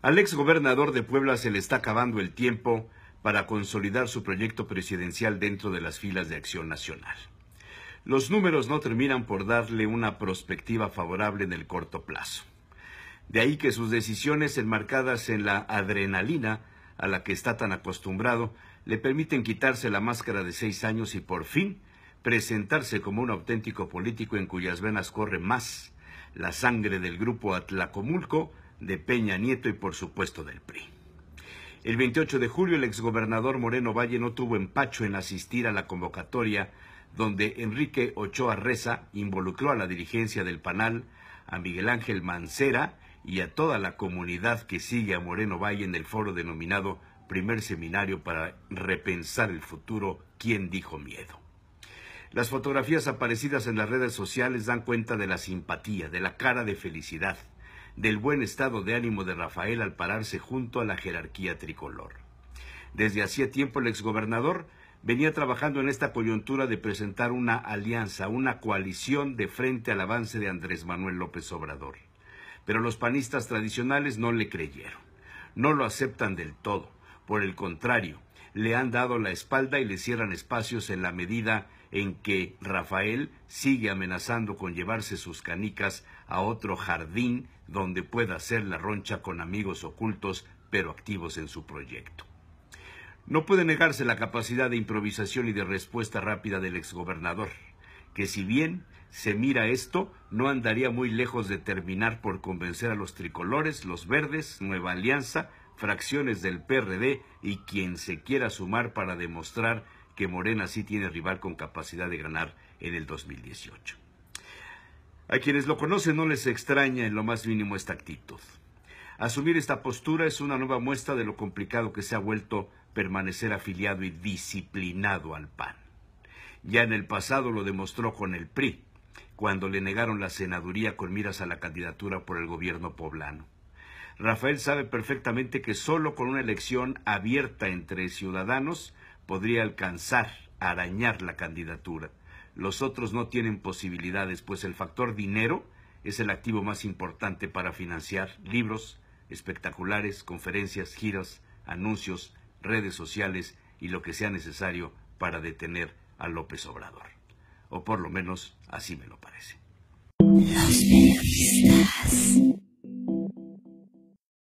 Al ex gobernador de Puebla se le está acabando el tiempo para consolidar su proyecto presidencial dentro de las filas de Acción Nacional. Los números no terminan por darle una perspectiva favorable en el corto plazo. De ahí que sus decisiones enmarcadas en la adrenalina a la que está tan acostumbrado, le permiten quitarse la máscara de seis años y por fin presentarse como un auténtico político en cuyas venas corre más la sangre del grupo Atlacomulco, de Peña Nieto y por supuesto del PRI. El 28 de julio el exgobernador Moreno Valle no tuvo empacho en asistir a la convocatoria donde Enrique Ochoa Reza involucró a la dirigencia del PANAL, a Miguel Ángel Mancera y a toda la comunidad que sigue a Moreno Valle en el foro denominado Primer Seminario para Repensar el Futuro, ¿quién dijo miedo? Las fotografías aparecidas en las redes sociales dan cuenta de la simpatía, de la cara de felicidad, del buen estado de ánimo de Rafael al pararse junto a la jerarquía tricolor. Desde hacía tiempo el exgobernador venía trabajando en esta coyuntura de presentar una alianza, una coalición de frente al avance de Andrés Manuel López Obrador pero los panistas tradicionales no le creyeron. No lo aceptan del todo. Por el contrario, le han dado la espalda y le cierran espacios en la medida en que Rafael sigue amenazando con llevarse sus canicas a otro jardín donde pueda hacer la roncha con amigos ocultos pero activos en su proyecto. No puede negarse la capacidad de improvisación y de respuesta rápida del exgobernador, que si bien se mira esto, no andaría muy lejos de terminar por convencer a los tricolores, los verdes, Nueva Alianza, fracciones del PRD y quien se quiera sumar para demostrar que Morena sí tiene rival con capacidad de ganar en el 2018. A quienes lo conocen no les extraña en lo más mínimo esta actitud. Asumir esta postura es una nueva muestra de lo complicado que se ha vuelto permanecer afiliado y disciplinado al PAN. Ya en el pasado lo demostró con el PRI, cuando le negaron la senaduría con miras a la candidatura por el gobierno poblano. Rafael sabe perfectamente que solo con una elección abierta entre ciudadanos podría alcanzar, arañar la candidatura. Los otros no tienen posibilidades, pues el factor dinero es el activo más importante para financiar libros, espectaculares, conferencias, giras, anuncios, redes sociales y lo que sea necesario para detener a López Obrador o por lo menos así me lo parece.